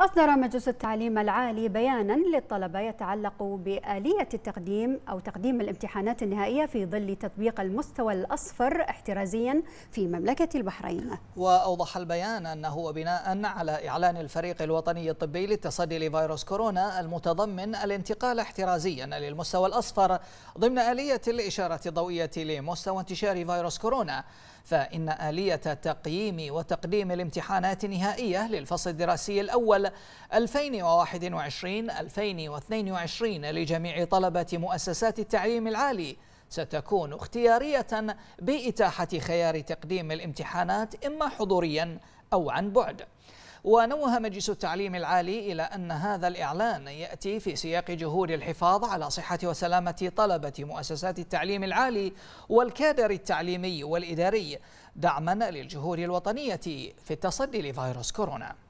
أصدر مجلس التعليم العالي بيانا للطلبة يتعلق بآلية التقديم أو تقديم الامتحانات النهائية في ظل تطبيق المستوى الأصفر احترازيا في مملكة البحرين وأوضح البيان أنه بناء على إعلان الفريق الوطني الطبي للتصدي لفيروس كورونا المتضمن الانتقال احترازيا للمستوى الأصفر ضمن آلية الإشارة الضوئية لمستوى انتشار فيروس كورونا فإن آلية تقييم وتقديم الامتحانات النهائية للفصل الدراسي الأول 2021-2022 لجميع طلبة مؤسسات التعليم العالي ستكون اختيارية بإتاحة خيار تقديم الامتحانات إما حضوريا أو عن بعد ونوه مجلس التعليم العالي إلى أن هذا الإعلان يأتي في سياق جهود الحفاظ على صحة وسلامة طلبة مؤسسات التعليم العالي والكادر التعليمي والإداري دعما للجهود الوطنية في التصدي لفيروس كورونا